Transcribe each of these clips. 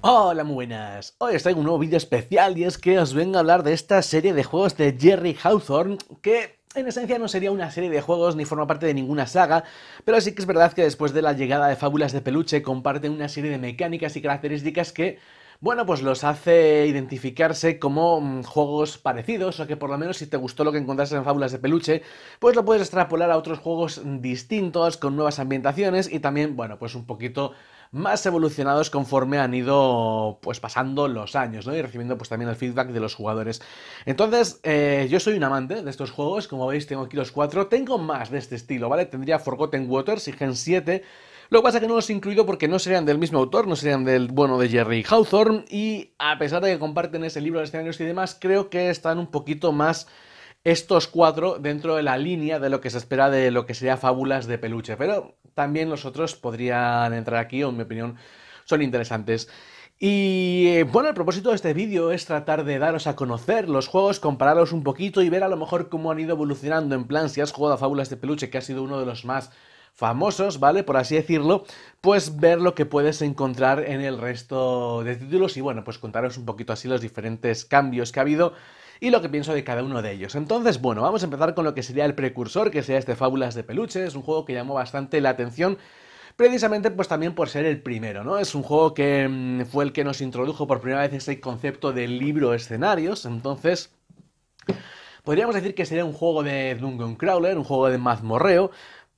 Hola muy buenas, hoy os traigo un nuevo vídeo especial y es que os vengo a hablar de esta serie de juegos de Jerry Hawthorne que en esencia no sería una serie de juegos ni forma parte de ninguna saga, pero sí que es verdad que después de la llegada de Fábulas de Peluche comparten una serie de mecánicas y características que bueno, pues los hace identificarse como mm, juegos parecidos, o que por lo menos si te gustó lo que encontraste en Fábulas de Peluche, pues lo puedes extrapolar a otros juegos distintos, con nuevas ambientaciones y también, bueno, pues un poquito más evolucionados conforme han ido pues pasando los años, ¿no? Y recibiendo pues también el feedback de los jugadores. Entonces, eh, yo soy un amante de estos juegos, como veis tengo aquí los cuatro, tengo más de este estilo, ¿vale? Tendría Forgotten Waters y Gen 7, lo que pasa es que no los he incluido porque no serían del mismo autor, no serían del bueno de Jerry Hawthorne, y a pesar de que comparten ese libro de escenarios y demás, creo que están un poquito más estos cuatro dentro de la línea de lo que se espera de lo que sería fábulas de peluche. Pero también los otros podrían entrar aquí, o en mi opinión, son interesantes. Y eh, bueno, el propósito de este vídeo es tratar de daros a conocer los juegos, compararlos un poquito y ver a lo mejor cómo han ido evolucionando. En plan, si has jugado a Fábulas de Peluche, que ha sido uno de los más famosos, ¿vale? Por así decirlo, pues ver lo que puedes encontrar en el resto de títulos y bueno, pues contaros un poquito así los diferentes cambios que ha habido y lo que pienso de cada uno de ellos. Entonces, bueno, vamos a empezar con lo que sería el precursor, que sea este Fábulas de Peluche, es un juego que llamó bastante la atención precisamente pues también por ser el primero, ¿no? Es un juego que mm, fue el que nos introdujo por primera vez ese concepto de libro escenarios, entonces podríamos decir que sería un juego de Dungeon Crawler, un juego de mazmorreo,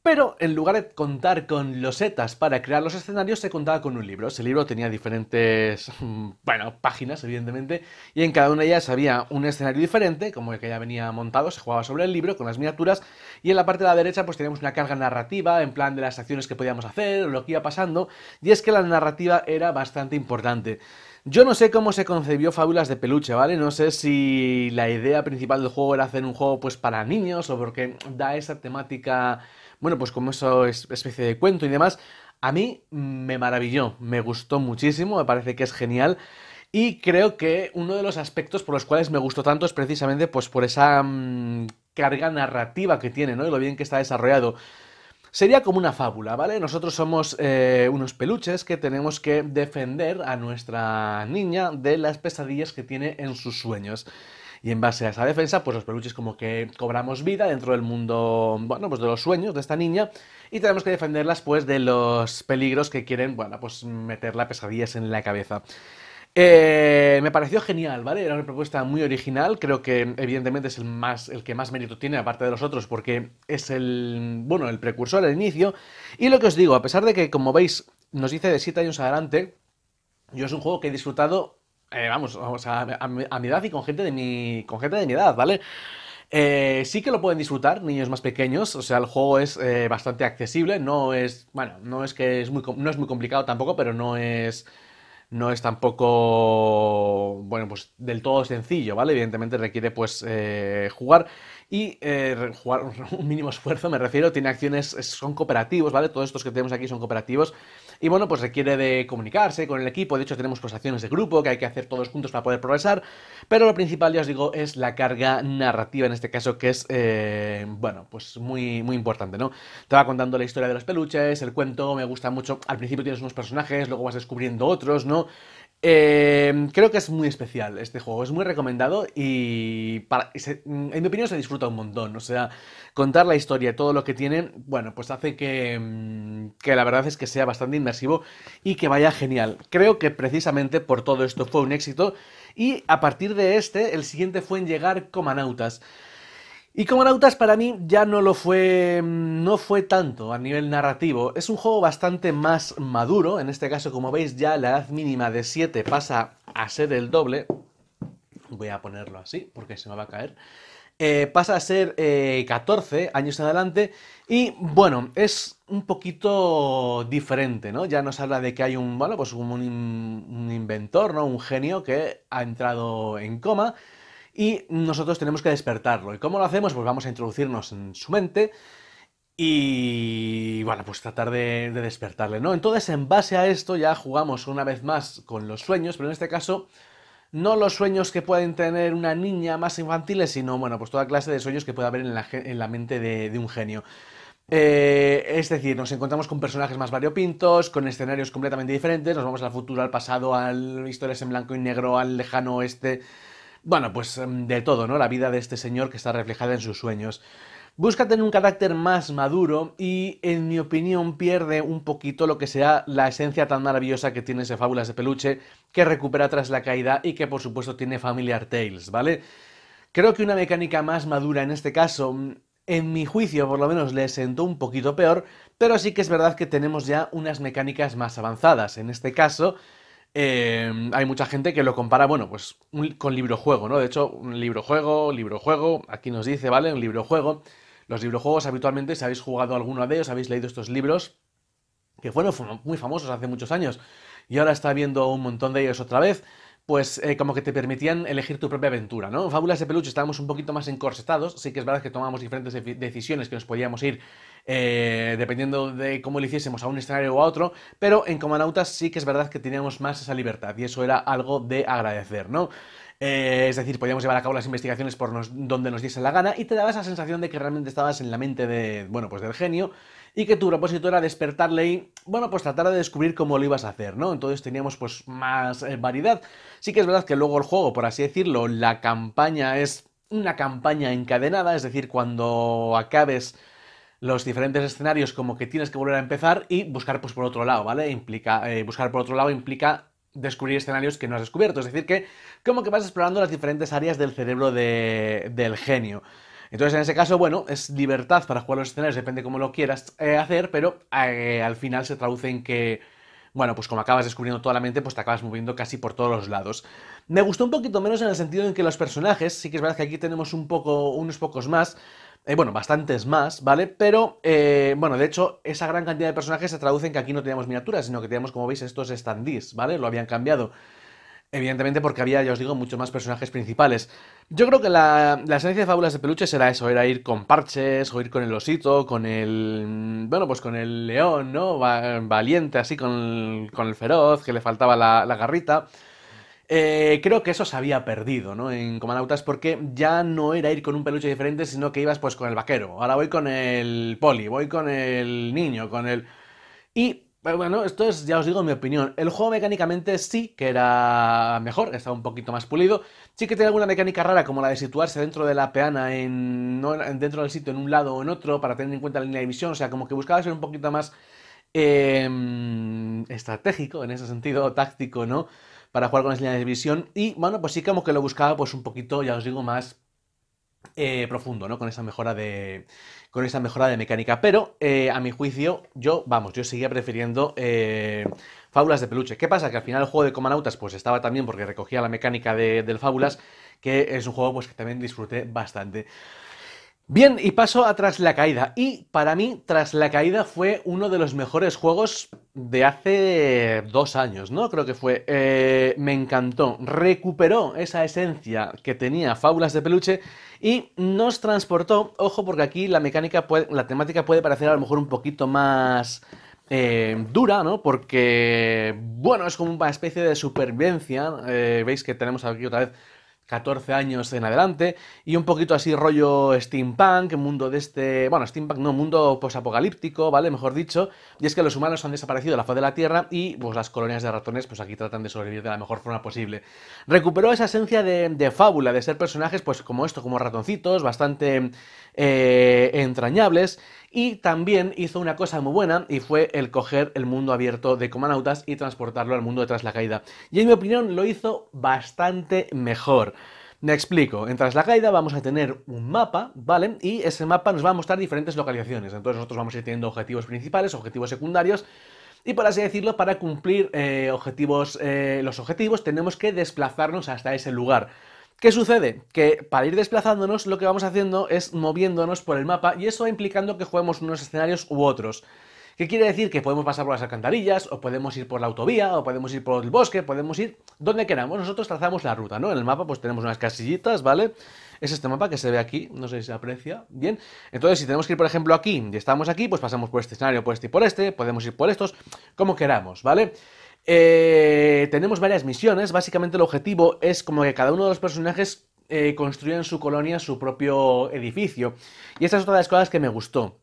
pero en lugar de contar con los losetas para crear los escenarios, se contaba con un libro. Ese libro tenía diferentes, bueno, páginas, evidentemente, y en cada una de ellas había un escenario diferente, como el que ya venía montado, se jugaba sobre el libro con las miniaturas, y en la parte de la derecha pues teníamos una carga narrativa, en plan de las acciones que podíamos hacer, lo que iba pasando, y es que la narrativa era bastante importante. Yo no sé cómo se concebió Fábulas de Peluche, ¿vale? No sé si la idea principal del juego era hacer un juego pues para niños o porque da esa temática bueno, pues como eso es especie de cuento y demás, a mí me maravilló, me gustó muchísimo, me parece que es genial. Y creo que uno de los aspectos por los cuales me gustó tanto es precisamente pues, por esa mm, carga narrativa que tiene, ¿no? Y lo bien que está desarrollado. Sería como una fábula, ¿vale? Nosotros somos eh, unos peluches que tenemos que defender a nuestra niña de las pesadillas que tiene en sus sueños. Y en base a esa defensa, pues los peluches como que cobramos vida dentro del mundo, bueno, pues de los sueños de esta niña y tenemos que defenderlas pues de los peligros que quieren, bueno, pues la pesadillas en la cabeza. Eh, me pareció genial, ¿vale? Era una propuesta muy original, creo que evidentemente es el, más, el que más mérito tiene, aparte de los otros, porque es el, bueno, el precursor, el inicio. Y lo que os digo, a pesar de que, como veis, nos dice de 7 años adelante, yo es un juego que he disfrutado eh, vamos, a, mi, edad y con gente de mi, con gente de mi edad, ¿vale? Eh, sí que lo pueden disfrutar niños más pequeños, o sea, el juego es eh, bastante accesible, no es, bueno, no es que es muy, no es muy complicado tampoco, pero no es, no es tampoco, bueno, pues del todo sencillo, ¿vale? Evidentemente requiere, pues, eh, jugar y jugar un mínimo esfuerzo, me refiero, tiene acciones, son cooperativos, ¿vale? Todos estos que tenemos aquí son cooperativos y bueno, pues requiere de comunicarse con el equipo, de hecho tenemos pues de grupo que hay que hacer todos juntos para poder progresar, pero lo principal, ya os digo, es la carga narrativa en este caso, que es, eh, bueno, pues muy, muy importante, ¿no? Te va contando la historia de los peluches, el cuento, me gusta mucho, al principio tienes unos personajes, luego vas descubriendo otros, ¿no? Em, creo que es muy especial este juego, es muy recomendado y, mm, en mi opinión se disfruta un montón. O sea, contar la historia, todo lo que tiene, bueno, pues hace que, mm, que la verdad es que sea bastante inmersivo y que vaya genial. Creo que precisamente por todo esto fue un éxito y a partir de este, el siguiente fue en llegar Comanautas. Y como Nautas para mí ya no lo fue, mm, no fue tanto a nivel narrativo. Es un juego bastante más maduro, en este caso como veis ya la edad mínima de 7 pasa a ser el doble. Voy a ponerlo así porque se me va a caer. Eh, pasa a ser 14 eh, años adelante y bueno, es un poquito diferente, ¿no? Ya nos habla de que hay un, bueno, pues un inventor, ¿no? Un genio que ha entrado en coma y nosotros tenemos que despertarlo. ¿Y cómo lo hacemos? Pues vamos a introducirnos en su mente y bueno, pues tratar de, despertarle, ¿no? Entonces, en base a esto, ya jugamos una vez más con los sueños, pero en este caso, no los sueños que pueden tener una niña más infantil, sino, bueno, pues toda clase de sueños que puede haber en la, mente de, un genio. Eh, es decir, nos encontramos con personajes más variopintos, con escenarios completamente diferentes, nos vamos al futuro, al pasado, a historias en blanco y negro, al lejano oeste, bueno, pues em, de todo, ¿no? La vida de este señor que está reflejada en sus sueños. Busca tener un carácter más maduro y, en mi opinión, pierde un poquito lo que sea la esencia tan maravillosa que tiene ese Fábulas de Peluche, que recupera tras la caída y que, por supuesto, tiene Familiar Tales, ¿vale? Creo que una mecánica más madura en este caso, en mi juicio, por lo menos le sentó un poquito peor, pero sí que es verdad que tenemos ya unas mecánicas más avanzadas. En este caso, Em, hay mucha gente que lo compara, bueno, pues con librojuego, ¿no? De hecho, un librojuego, librojuego, aquí nos dice, ¿vale? Un librojuego. Los librojuegos habitualmente, si habéis jugado alguno de ellos, habéis leído estos libros, que fueron muy famosos hace muchos años, y ahora está viendo un montón de ellos otra vez pues eh, como que te permitían elegir tu propia aventura, ¿no? En Fábulas de Peluche estábamos un poquito más encorsetados, sí que es verdad que tomábamos diferentes decisiones que nos podíamos ir eh, dependiendo de cómo lo hiciésemos a un escenario o a otro, pero en Comanautas sí que es verdad que teníamos más esa libertad y eso era algo de agradecer, ¿no? Eh, es decir, podíamos llevar a cabo las investigaciones por donde nos diese la gana y te daba esa sensación de que realmente estabas en la mente de, bueno, pues del genio y que tu propósito era despertarle y, bueno, pues tratar de descubrir cómo lo ibas a hacer, ¿no? Entonces teníamos pues más eh, variedad. Sí que es verdad que luego el juego, por así decirlo, la campaña es una campaña encadenada, es decir, cuando acabes los diferentes escenarios como que tienes que volver a empezar y buscar pues por otro lado, ¿vale? Implica, eh, buscar por otro lado implica descubrir escenarios que no has descubierto, es decir, que como que vas explorando las diferentes áreas del cerebro del genio. Entonces, en ese caso, bueno, es libertad para jugar los escenarios, depende cómo lo quieras eh, hacer, pero eh, al final se traduce en que, bueno, pues como acabas descubriendo toda la mente, pues te acabas moviendo casi por todos los lados. Me gustó un poquito menos en el sentido en que los personajes, sí que es verdad que aquí tenemos un poco, unos pocos más, eh, bueno, bastantes más, ¿vale? Pero, bueno, de hecho, esa gran cantidad de personajes se traduce en que aquí no teníamos miniaturas, sino que teníamos, como veis, estos standees, ¿vale? Lo habían cambiado. Evidentemente porque había, ya os digo, muchos más personajes principales. Yo creo que la, la, esencia de Fábulas de Peluches era eso, era ir con parches, o ir con el osito, con el... bueno, pues con el león, ¿no? valiente, así, con, con, el feroz, que le faltaba la, la garrita. Eh, creo que eso se había perdido, ¿no? En Comanautas, porque ya no era ir con un peluche diferente, sino que ibas pues con el vaquero. Ahora voy con el poli, voy con el niño, con el... Y bueno, esto es, ya os digo, mi opinión. El juego mecánicamente sí que era mejor, estaba un poquito más pulido. Sí que tenía alguna mecánica rara, como la de situarse dentro de la peana, en, dentro del sitio, en un lado o en otro, para tener en cuenta la línea de visión. O sea, como que buscaba ser un poquito más em, estratégico, en ese sentido, táctico, ¿no? Para jugar con las líneas de visión. Y bueno, pues sí como que lo buscaba, pues un poquito, ya os digo, más eh, profundo, ¿no? Con esa mejora de. Con esa mejora de mecánica. Pero, eh, a mi juicio, yo, vamos, yo seguía prefiriendo. Eh, fábulas de peluche. ¿Qué pasa? Que al final el juego de Comanautas pues estaba también porque recogía la mecánica de, del Fábulas, que es un juego pues que también disfruté bastante. Bien, y paso a Tras la Caída. Y para mí, Tras la Caída fue uno de los mejores juegos de hace dos años, ¿no? Creo que fue. Eh, me encantó. Recuperó esa esencia que tenía Fábulas de Peluche y nos transportó. Ojo, porque aquí la mecánica, la temática puede parecer a lo mejor un poquito más. Eh, dura, ¿no? Porque, bueno, es como una especie de supervivencia. Eh, veis que tenemos aquí otra vez 14 años en adelante, y un poquito así rollo steampunk, mundo de este, bueno, steampunk no, mundo posapocalíptico, ¿vale? Mejor dicho, y es que los humanos han desaparecido de la faz de la Tierra y pues las colonias de ratones pues aquí tratan de sobrevivir de la mejor forma posible. Recuperó esa esencia de, fábula, de ser personajes pues como esto, como ratoncitos, bastante eh, entrañables, y también hizo una cosa muy buena y fue el coger el mundo abierto de Comanautas y transportarlo al mundo de Tras la Caída. Y en mi opinión lo hizo bastante mejor. Me explico. En Tras la Caída vamos a tener un mapa, ¿vale? Y ese mapa nos va a mostrar diferentes localizaciones. Entonces nosotros vamos a ir teniendo objetivos principales, objetivos secundarios. Y por así decirlo, para cumplir eh, objetivos, eh, los objetivos tenemos que desplazarnos hasta ese lugar. ¿Qué sucede? Que para ir desplazándonos lo que vamos haciendo es moviéndonos por el mapa y eso va implicando que juguemos unos escenarios u otros. ¿Qué quiere decir? Que podemos pasar por las alcantarillas, o podemos ir por la autovía, o podemos ir por el bosque, podemos ir donde queramos. Nosotros trazamos la ruta, ¿no? En el mapa pues tenemos unas casillitas, ¿vale? Es este mapa que se ve aquí, no sé si se aprecia bien. Entonces, si tenemos que ir, por ejemplo, aquí y estamos aquí, pues pasamos por este escenario, por este y por este, podemos ir por estos, como queramos, ¿vale? Eh, tenemos varias misiones, básicamente el objetivo es como que cada uno de los personajes eh, construya en su colonia su propio edificio. Y esta es otra de las cosas que me gustó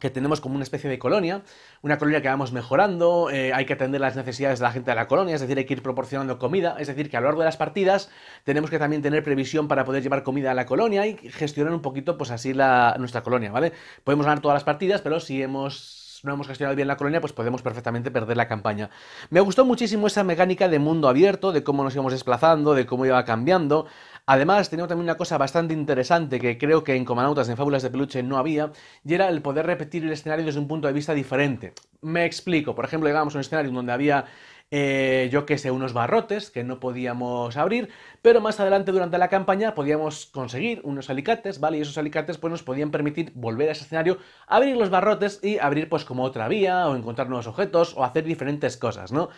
que tenemos como una especie de colonia, una colonia que vamos mejorando, eh, hay que atender las necesidades de la gente de la colonia, es decir, hay que ir proporcionando comida, es decir, que a lo largo de las partidas tenemos que también tener previsión para poder llevar comida a la colonia y gestionar un poquito, pues así, la, nuestra colonia, ¿vale? Podemos ganar todas las partidas, pero si hemos no hemos gestionado bien la colonia, pues podemos perfectamente perder la campaña. Me gustó muchísimo esa mecánica de mundo abierto, de cómo nos íbamos desplazando, de cómo iba cambiando. Además, tenía también una cosa bastante interesante que creo que en Comanautas, en Fábulas de Peluche, no había, y era el poder repetir el escenario desde un punto de vista diferente. Me explico, por ejemplo, llegábamos a un escenario donde había eh, yo qué sé, unos barrotes que no podíamos abrir, pero más adelante durante la campaña podíamos conseguir unos alicates, ¿vale? Y esos alicates pues nos podían permitir volver a ese escenario, abrir los barrotes y abrir pues como otra vía o encontrar nuevos objetos o hacer diferentes cosas, ¿no?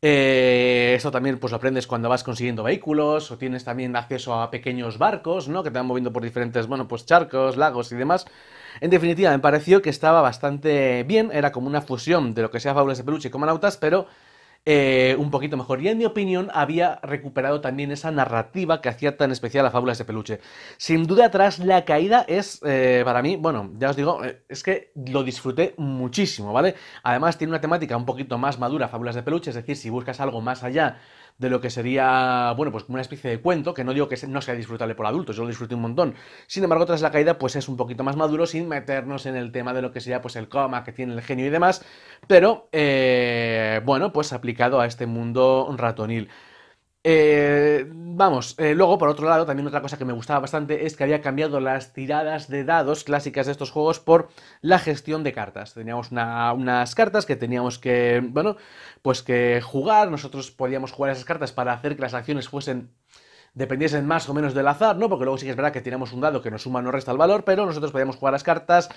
Eh, eso también pues lo aprendes cuando vas consiguiendo vehículos o tienes también acceso a pequeños barcos, ¿no? Que te van moviendo por diferentes, bueno, pues charcos, lagos y demás. En definitiva, me pareció que estaba bastante bien, era como una fusión de lo que sea Fábulas de Peluche y Comanautas, pero eh, un poquito mejor. Y en mi opinión había recuperado también esa narrativa que hacía tan especial a Fábulas de Peluche. Sin duda atrás la caída es eh, para mí, bueno, ya os digo, eh, es que lo disfruté muchísimo, ¿vale? Además tiene una temática un poquito más madura Fábulas de Peluche, es decir, si buscas algo más allá de lo que sería, bueno, pues como una especie de cuento, que no digo que no sea disfrutable por adultos, yo lo disfruté un montón. Sin embargo, tras la caída, pues es un poquito más maduro, sin meternos en el tema de lo que sería, pues el coma que tiene el genio y demás, pero, eh, bueno, pues aplicado a este mundo ratonil. Eh, vamos, eh, luego por otro lado, también otra cosa que me gustaba bastante es que había cambiado las tiradas de dados clásicas de estos juegos por la gestión de cartas. Teníamos unas cartas que teníamos que, bueno, pues que jugar, nosotros podíamos jugar esas cartas para hacer que las acciones fuesen dependiesen más o menos del azar, ¿no? Porque luego sí que es verdad que tiramos un dado que nos suma, no resta el valor, pero nosotros podíamos jugar las cartas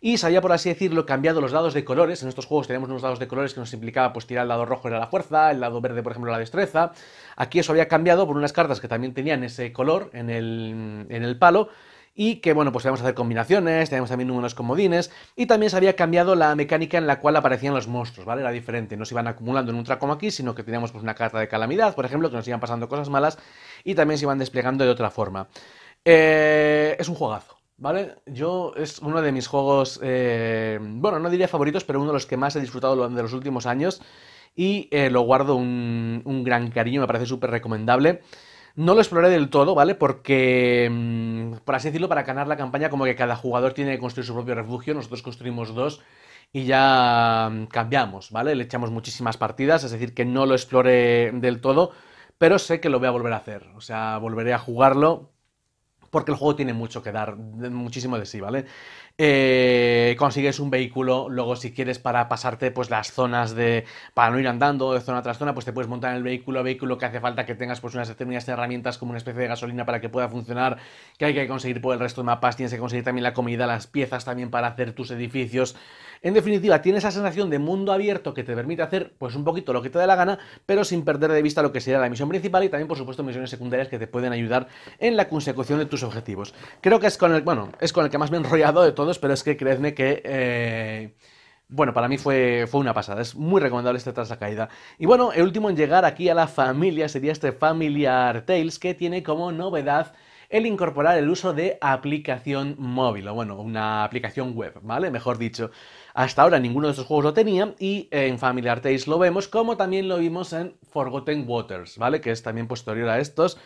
y se había, por así decirlo, cambiado los dados de colores. En estos juegos teníamos unos dados de colores que nos implicaba pues, tirar el lado rojo era la fuerza, el lado verde, por ejemplo, la destreza. Aquí eso había cambiado por unas cartas que también tenían ese color en el, palo y que bueno, pues podíamos hacer combinaciones, teníamos también unos comodines y también se había cambiado la mecánica en la cual aparecían los monstruos, ¿vale? Era diferente, no se iban acumulando en un traco como aquí, sino que teníamos pues una carta de calamidad, por ejemplo, que nos iban pasando cosas malas y también se iban desplegando de otra forma. Eh, es un juegazo. ¿Vale? Yo es uno de mis juegos, eh, bueno, no diría favoritos, pero uno de los que más he disfrutado de los últimos años y eh, lo guardo un, gran cariño, me parece súper recomendable. No lo exploré del todo, ¿vale? Porque, mm, por así decirlo, para ganar la campaña como que cada jugador tiene que construir su propio refugio, nosotros construimos dos y ya mm, cambiamos, ¿vale? Le echamos muchísimas partidas, es decir, que no lo exploré del todo, pero sé que lo voy a volver a hacer, o sea, volveré a jugarlo porque el juego tiene mucho que dar, muchísimo de sí, ¿vale? Eh, consigues un vehículo, luego si quieres para pasarte pues las zonas de, para no ir andando de zona tras zona, pues te puedes montar en el vehículo, vehículo que hace falta que tengas pues unas determinadas herramientas como una especie de gasolina para que pueda funcionar, que hay que conseguir por el resto de mapas, tienes que conseguir también la comida, las piezas también para hacer tus edificios. En definitiva, tiene esa sensación de mundo abierto que te permite hacer pues un poquito lo que te dé la gana, pero sin perder de vista lo que sería la misión principal y también, por supuesto, misiones secundarias que te pueden ayudar en la consecución de tus objetivos. Creo que es con el, bueno, es con el que más me he enrollado de todos, pero es que creedme que... Eh, bueno, para mí fue, fue, una pasada, es muy recomendable este tras la caída. Y bueno, el último en llegar aquí a la familia sería este Familiar Tales, que tiene como novedad el incorporar el uso de aplicación móvil, o bueno, una aplicación web, ¿vale? Mejor dicho. Hasta ahora ninguno de estos juegos lo tenía y en Familiar Tales lo vemos, como también lo vimos en Forgotten Waters, ¿vale? Que es también posterior a estos.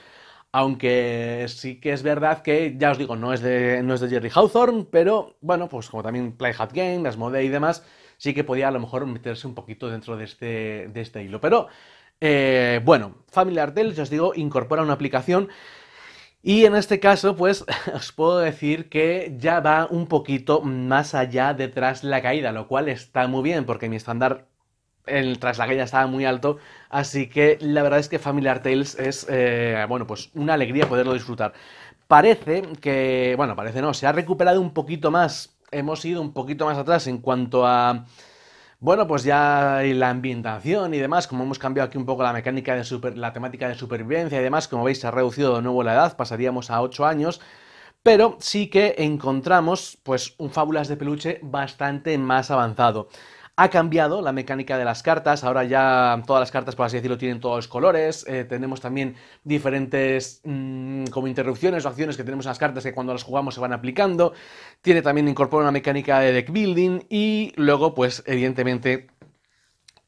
Aunque sí que es verdad que, ya os digo, no es de, no es de Jerry Hawthorne, pero bueno, pues como también Playhat Game, Asmodee y demás, sí que podía a lo mejor meterse un poquito dentro de este, de este hilo. Pero eh, bueno, bueno, Familiar Tales, os digo, incorpora una aplicación y en este caso, pues os puedo decir que ya va un poquito más allá de tras la caída, lo cual está muy bien, porque mi estándar el, tras la caída estaba muy alto, así que la verdad es que Familiar Tales es, eh, bueno, pues una alegría poderlo disfrutar. Parece que, bueno, parece no, se ha recuperado un poquito más, hemos ido un poquito más atrás en cuanto a bueno, pues ya la ambientación y demás, como hemos cambiado aquí un poco la mecánica de la temática de supervivencia y demás, como veis se ha reducido de nuevo la edad, pasaríamos a 8 años, pero sí que encontramos pues un fábulas de peluche bastante más avanzado. Ha cambiado la mecánica de las cartas, ahora ya todas las cartas, por así decirlo, tienen todos los colores, eh, tenemos también diferentes mm, como interrupciones o acciones que tenemos en las cartas que cuando las jugamos se van aplicando, tiene también incorpora una mecánica de deck building y luego pues evidentemente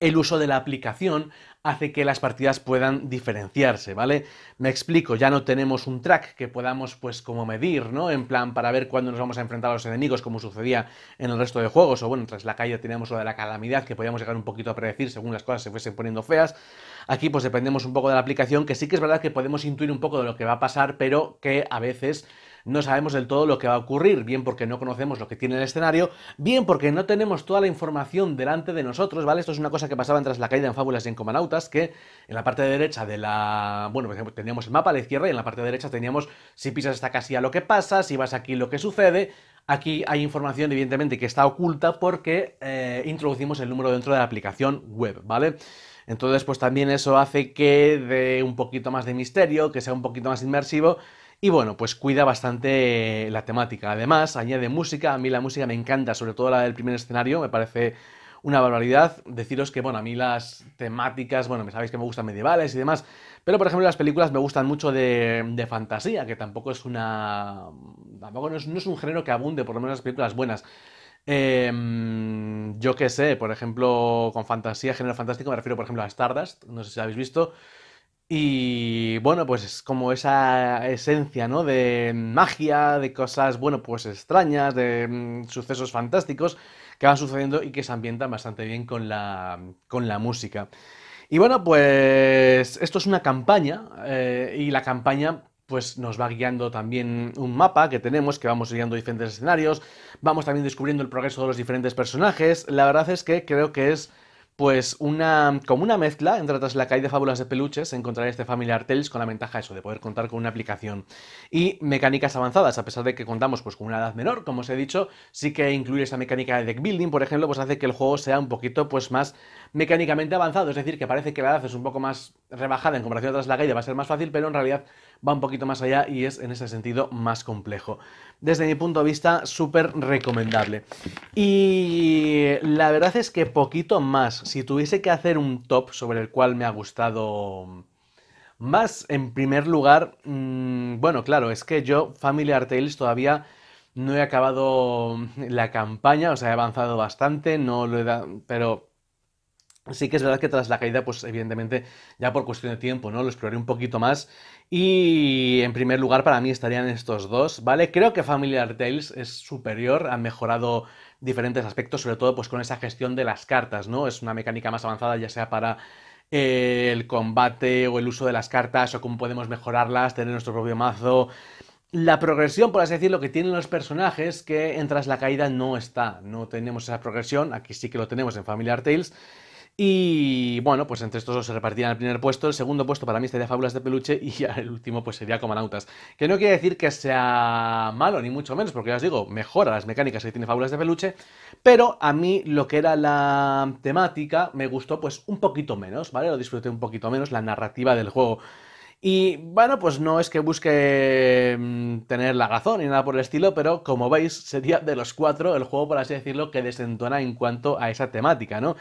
el uso de la aplicación hace que las partidas puedan diferenciarse, ¿vale? Me explico, ya no tenemos un track que podamos pues como medir, ¿no? En plan para ver cuándo nos vamos a enfrentar a los enemigos como sucedía en el resto de juegos, o bueno, tras la calle teníamos lo de la calamidad que podíamos llegar un poquito a predecir según las cosas se fuesen poniendo feas. Aquí pues dependemos un poco de la aplicación, que sí que es verdad que podemos intuir un poco de lo que va a pasar, pero que a veces no sabemos del todo lo que va a ocurrir, bien porque no conocemos lo que tiene el escenario, bien porque no tenemos toda la información delante de nosotros, ¿vale? Esto es una cosa que pasaba tras la caída en Fábulas y en Comanautas, que en la parte derecha de la... bueno, pues teníamos el mapa a la izquierda y en la parte derecha teníamos si pisas esta casilla lo que pasa, si vas aquí lo que sucede, Aquí hay información, evidentemente, que está oculta porque eh, introducimos el número dentro de la aplicación web, ¿vale? Entonces, pues también eso hace que dé un poquito más de misterio, que sea un poquito más inmersivo y bueno, pues cuida bastante eh, la temática. Además, añade música. A mí la música me encanta, sobre todo la del primer escenario. Me parece una barbaridad. Deciros que, bueno, a mí las temáticas, bueno, me sabéis que me gustan medievales y demás, pero por ejemplo las películas me gustan mucho de, de fantasía, que tampoco es una... tampoco no es, un género que abunde, por lo menos las películas buenas. Em, yo qué sé, por ejemplo, con fantasía, género fantástico, me refiero por ejemplo a Stardust, no sé si habéis visto, y bueno, pues es como esa esencia, ¿no? De magia, de cosas, bueno, pues extrañas, de mm, sucesos fantásticos que van sucediendo y que se ambientan bastante bien con la, con la música. Y bueno, pues esto es una campaña eh, y la campaña pues nos va guiando también un mapa que tenemos, que vamos guiando diferentes escenarios, vamos también descubriendo el progreso de los diferentes personajes. La verdad es que creo que es pues una, como una mezcla entre caída de fábulas de peluches, encontrar este Familiar Tales con la ventaja eso de poder contar con una aplicación y mecánicas avanzadas, a pesar de que contamos pues con una edad menor, como os he dicho, sí que incluir esa mecánica de deck building, por ejemplo, pues hace que el juego sea un poquito pues más mecánicamente avanzado, es decir, que parece que la edad es un poco más rebajada en comparación a caída, va a ser más fácil, pero en realidad va un poquito más allá y es en ese sentido más complejo. Desde mi punto de vista, súper recomendable. Y la verdad es que poquito más. Si tuviese que hacer un top sobre el cual me ha gustado más, en primer lugar, mm, bueno, claro, es que yo Family Tales todavía no he acabado la campaña, o sea, he avanzado bastante, no lo he dado, pero Sí que es verdad que tras la caída, pues evidentemente ya por cuestión de tiempo, ¿no? Lo exploré un poquito más. Y en primer lugar para mí estarían estos dos, ¿vale? Creo que Familiar Tales es superior, ha mejorado diferentes aspectos, sobre todo pues con esa gestión de las cartas, ¿no? Es una mecánica más avanzada ya sea para eh, el combate o el uso de las cartas o cómo podemos mejorarlas, tener nuestro propio mazo. La progresión, por así decirlo, que tienen los personajes que en tras la caída no está, no tenemos esa progresión, aquí sí que lo tenemos en Familiar Tales. Y bueno, pues entre estos dos se repartían el primer puesto, el segundo puesto para mí sería Fábulas de Peluche y el último pues sería Comanautas. Que no quiere decir que sea malo, ni mucho menos, porque ya os digo, mejora las mecánicas que tiene Fábulas de Peluche, pero a mí lo que era la temática me gustó pues un poquito menos, ¿vale? Lo disfruté un poquito menos, la narrativa del juego. Y bueno, pues no es que busque mm, tener la razón ni nada por el estilo, pero como veis sería de los cuatro el juego, por así decirlo, que desentona en cuanto a esa temática, ¿no?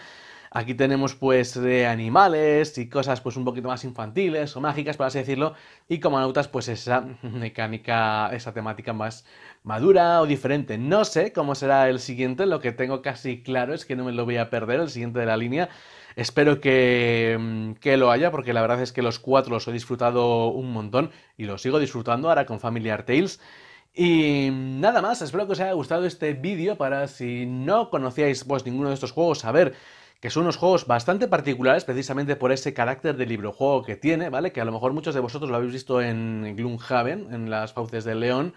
Aquí tenemos pues animales y cosas pues un poquito más infantiles o mágicas, por así decirlo, y como notas, pues esa mecánica, esa temática más madura o diferente. No sé cómo será el siguiente, lo que tengo casi claro es que no me lo voy a perder, el siguiente de la línea. Espero mm, que, lo haya, porque la verdad es que los cuatro los he disfrutado un montón y los sigo disfrutando ahora con Familiar Tales. Y nada más, espero que os haya gustado este vídeo para si no conocíais pues ninguno de estos juegos, a ver que son unos juegos bastante particulares precisamente por ese carácter de librojuego que tiene, ¿vale? Que a lo mejor muchos de vosotros lo habéis visto en Gloomhaven, en las fauces del león,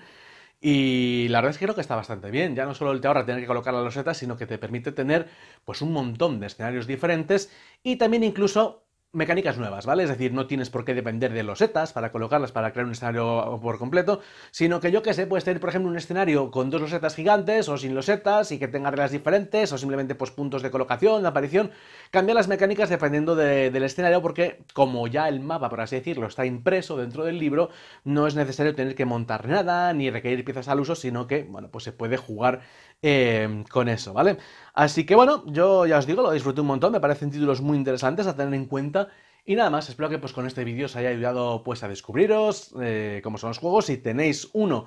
y la verdad es que creo que está bastante bien. Ya no solo te ahorra tener que colocar la losetas, sino que te permite tener pues un montón de escenarios diferentes y también incluso mecánicas nuevas, ¿vale? Es decir, no tienes por qué depender de los losetas para colocarlas, para crear un escenario por completo, sino que yo que sé, puedes tener, por ejemplo, un escenario con dos losetas gigantes o sin losetas y que tenga reglas diferentes o simplemente pues, puntos de colocación, de aparición. Cambia las mecánicas dependiendo del escenario porque como ya el mapa, por así decirlo, está impreso dentro del libro, no es necesario tener que montar nada ni requerir piezas al uso, sino que, bueno, pues se puede jugar Em, con eso, ¿vale? Así que bueno, yo ya os digo, lo disfruté un montón, me parecen títulos muy interesantes a tener en cuenta. Y nada más, espero que pues con este vídeo os haya ayudado pues a descubriros eh, cómo son los juegos, si tenéis uno,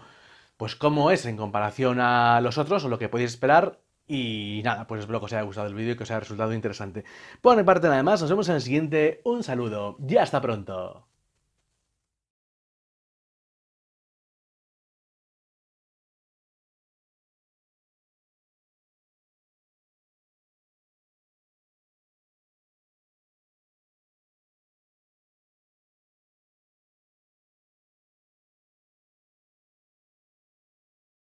pues cómo es en comparación a los otros o lo que podéis esperar. Y nada, pues espero que os haya gustado el vídeo y que os haya resultado interesante. Por mi parte nada más, nos vemos en el siguiente, un saludo ya hasta pronto.